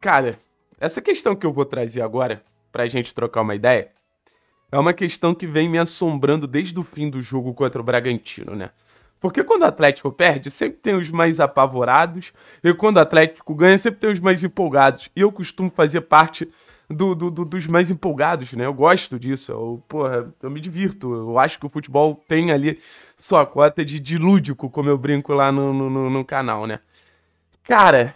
Cara, essa questão que eu vou trazer agora, pra gente trocar uma ideia, é uma questão que vem me assombrando desde o fim do jogo contra o Bragantino, né? Porque quando o Atlético perde, sempre tem os mais apavorados, e quando o Atlético ganha, sempre tem os mais empolgados. E eu costumo fazer parte do, do, do, dos mais empolgados, né? Eu gosto disso. Eu, porra, eu me divirto. Eu acho que o futebol tem ali sua cota de, de lúdico, como eu brinco lá no, no, no canal, né? Cara,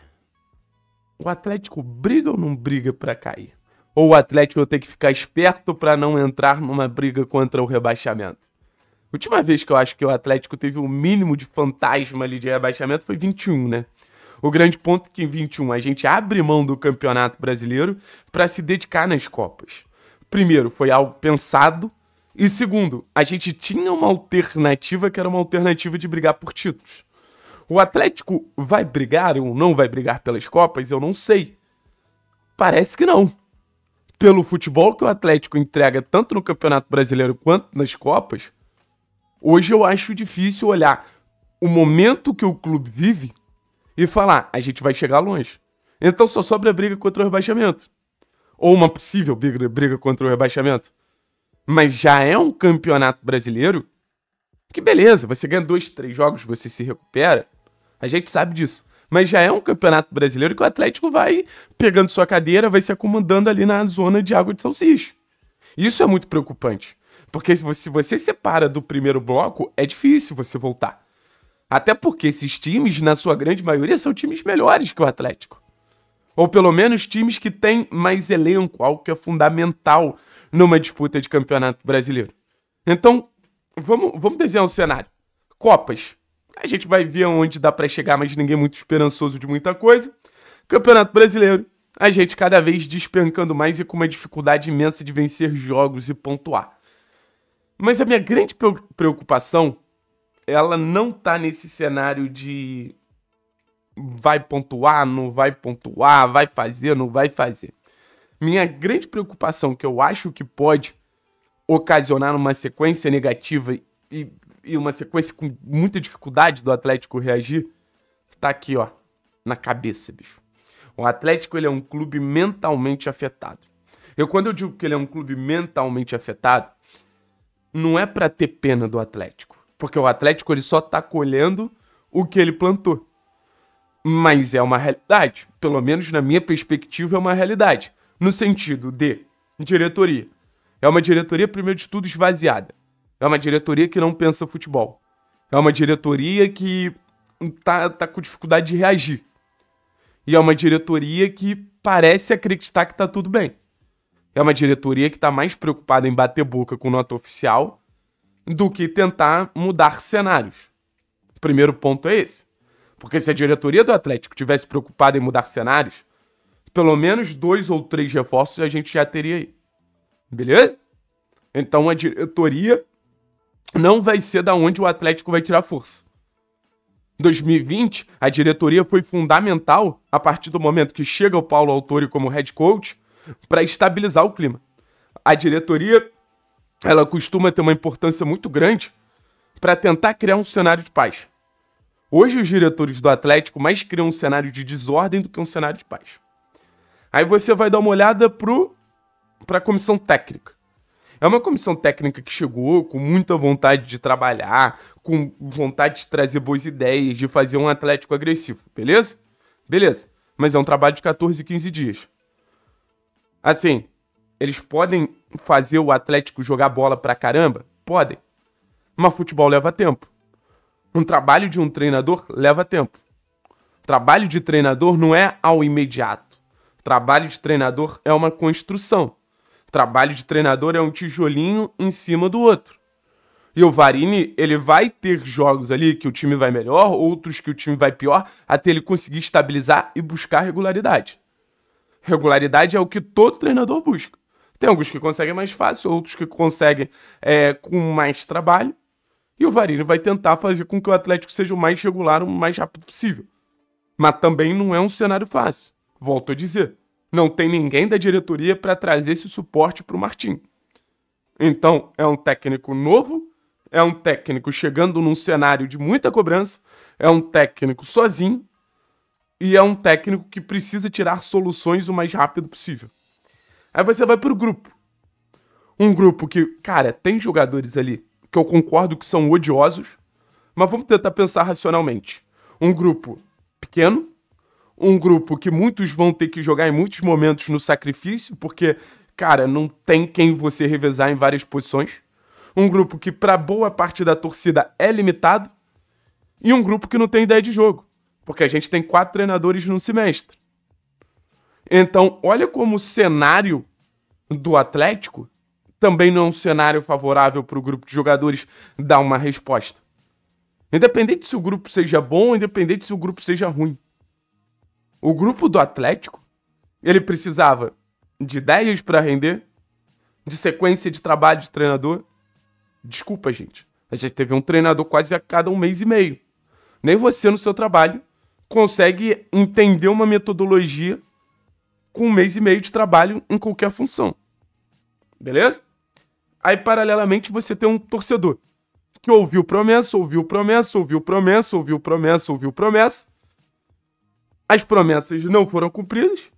o Atlético briga ou não briga para cair? Ou o Atlético tem que ficar esperto para não entrar numa briga contra o rebaixamento? Última vez que eu acho que o Atlético teve o um mínimo de fantasma ali de rebaixamento foi 21, né? O grande ponto é que em 21 a gente abre mão do Campeonato Brasileiro para se dedicar nas Copas. Primeiro, foi algo pensado. E segundo, a gente tinha uma alternativa que era uma alternativa de brigar por títulos. O Atlético vai brigar ou não vai brigar pelas Copas? Eu não sei. Parece que não. Pelo futebol que o Atlético entrega tanto no Campeonato Brasileiro quanto nas Copas, hoje eu acho difícil olhar o momento que o clube vive e falar: a gente vai chegar longe. Então só sobra a briga contra o rebaixamento. Ou uma possível briga, contra o rebaixamento. Mas já é um campeonato brasileiro que beleza, você ganha dois, três jogos, você se recupera. A gente sabe disso. Mas já é um campeonato brasileiro que o Atlético vai pegando sua cadeira, vai se acomodando ali na zona de água de salsicha. Isso é muito preocupante. Porque se você, se você separa do primeiro bloco, é difícil você voltar. Até porque esses times, na sua grande maioria, são times melhores que o Atlético. Ou pelo menos times que têm mais elenco, algo que é fundamental numa disputa de campeonato brasileiro. Então, vamos, vamos desenhar um cenário. Copas. A gente vai ver aonde dá para chegar, mas ninguém é muito esperançoso de muita coisa. Campeonato Brasileiro, a gente cada vez despencando mais e com uma dificuldade imensa de vencer jogos e pontuar. Mas a minha grande preocupação, ela não tá nesse cenário de vai pontuar, não vai pontuar, vai fazer, não vai fazer. Minha grande preocupação que eu acho que pode ocasionar uma sequência negativa e e uma sequência com muita dificuldade do Atlético reagir, tá aqui, ó, na cabeça, bicho. O Atlético ele é um clube mentalmente afetado. Eu quando eu digo que ele é um clube mentalmente afetado, não é para ter pena do Atlético, porque o Atlético ele só tá colhendo o que ele plantou. Mas é uma realidade, pelo menos na minha perspectiva é uma realidade, no sentido de diretoria. É uma diretoria primeiro de tudo esvaziada. É uma diretoria que não pensa futebol. É uma diretoria que tá, tá com dificuldade de reagir. E é uma diretoria que parece acreditar que tá tudo bem. É uma diretoria que tá mais preocupada em bater boca com nota oficial do que tentar mudar cenários. O primeiro ponto é esse. Porque se a diretoria do Atlético tivesse preocupada em mudar cenários, pelo menos dois ou três reforços a gente já teria aí. Beleza? Então a diretoria não vai ser da onde o Atlético vai tirar força. Em 2020, a diretoria foi fundamental a partir do momento que chega o Paulo Autori como head coach para estabilizar o clima. A diretoria ela costuma ter uma importância muito grande para tentar criar um cenário de paz. Hoje os diretores do Atlético mais criam um cenário de desordem do que um cenário de paz. Aí você vai dar uma olhada para a comissão técnica. É uma comissão técnica que chegou com muita vontade de trabalhar, com vontade de trazer boas ideias, de fazer um Atlético agressivo, beleza? Beleza. Mas é um trabalho de 14, 15 dias. Assim, eles podem fazer o Atlético jogar bola pra caramba? Podem. Mas futebol leva tempo. Um trabalho de um treinador leva tempo. Trabalho de treinador não é ao imediato. Trabalho de treinador é uma construção. Trabalho de treinador é um tijolinho em cima do outro. E o Varini, ele vai ter jogos ali que o time vai melhor, outros que o time vai pior, até ele conseguir estabilizar e buscar regularidade. Regularidade é o que todo treinador busca. Tem alguns que conseguem mais fácil, outros que conseguem é, com mais trabalho. E o Varini vai tentar fazer com que o Atlético seja o mais regular, o mais rápido possível. Mas também não é um cenário fácil. Volto a dizer não tem ninguém da diretoria para trazer esse suporte para o Martim. Então, é um técnico novo, é um técnico chegando num cenário de muita cobrança, é um técnico sozinho e é um técnico que precisa tirar soluções o mais rápido possível. Aí você vai para o grupo. Um grupo que, cara, tem jogadores ali que eu concordo que são odiosos, mas vamos tentar pensar racionalmente. Um grupo pequeno, um grupo que muitos vão ter que jogar em muitos momentos no sacrifício, porque, cara, não tem quem você revezar em várias posições. Um grupo que, para boa parte da torcida, é limitado. E um grupo que não tem ideia de jogo, porque a gente tem quatro treinadores num semestre. Então, olha como o cenário do Atlético também não é um cenário favorável para o grupo de jogadores dar uma resposta. Independente se o grupo seja bom, independente se o grupo seja ruim. O grupo do Atlético, ele precisava de ideias para render, de sequência de trabalho de treinador. Desculpa, gente. A gente teve um treinador quase a cada um mês e meio. Nem você no seu trabalho consegue entender uma metodologia com um mês e meio de trabalho em qualquer função. Beleza? Aí, paralelamente, você tem um torcedor que ouviu promessa, ouviu promessa, ouviu promessa, ouviu promessa, ouviu promessa, as promessas não foram cumpridas.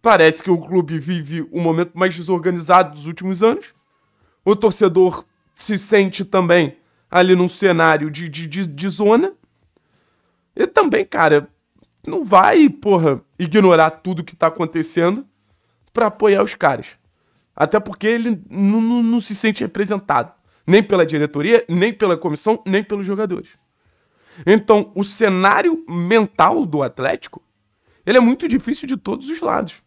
Parece que o clube vive o um momento mais desorganizado dos últimos anos. O torcedor se sente também ali num cenário de, de, de, de zona. E também, cara, não vai, porra, ignorar tudo que tá acontecendo para apoiar os caras. Até porque ele não se sente representado. Nem pela diretoria, nem pela comissão, nem pelos jogadores. Então, o cenário mental do Atlético, ele é muito difícil de todos os lados.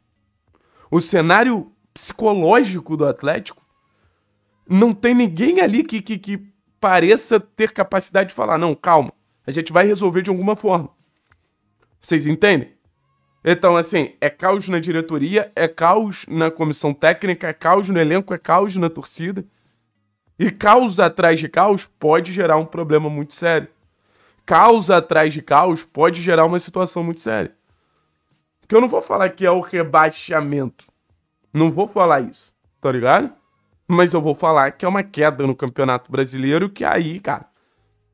O cenário psicológico do Atlético, não tem ninguém ali que, que, que pareça ter capacidade de falar, não, calma, a gente vai resolver de alguma forma. Vocês entendem? Então, assim, é caos na diretoria, é caos na comissão técnica, é caos no elenco, é caos na torcida. E caos atrás de caos pode gerar um problema muito sério caos atrás de caos pode gerar uma situação muito séria. Que eu não vou falar que é o rebaixamento. Não vou falar isso, tá ligado? Mas eu vou falar que é uma queda no Campeonato Brasileiro que aí, cara,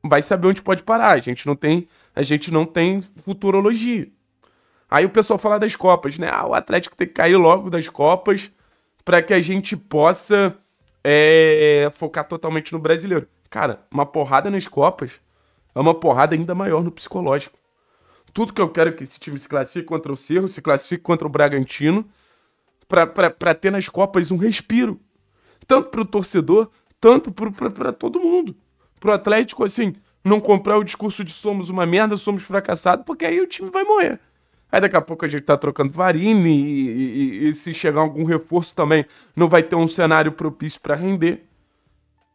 vai saber onde pode parar. A gente não tem, a gente não tem futurologia. Aí o pessoal fala das Copas, né? Ah, o Atlético tem que cair logo das Copas para que a gente possa é, focar totalmente no brasileiro. Cara, uma porrada nas Copas é uma porrada ainda maior no psicológico. Tudo que eu quero é que esse time se classifique contra o Cerro, se classifique contra o Bragantino, para ter nas Copas um respiro. Tanto para o torcedor, tanto para todo mundo. Para o Atlético, assim, não comprar o discurso de somos uma merda, somos fracassados, porque aí o time vai morrer. Aí daqui a pouco a gente tá trocando Varine e, e, e se chegar algum reforço também, não vai ter um cenário propício para render.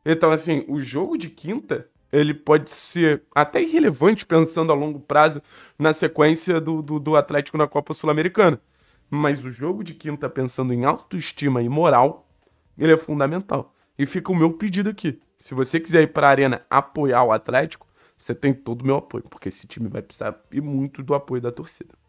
Então, assim, o jogo de quinta ele pode ser até irrelevante pensando a longo prazo na sequência do, do, do Atlético na Copa Sul-Americana. Mas o jogo de quinta, pensando em autoestima e moral, ele é fundamental. E fica o meu pedido aqui. Se você quiser ir para a Arena apoiar o Atlético, você tem todo o meu apoio, porque esse time vai precisar e muito do apoio da torcida.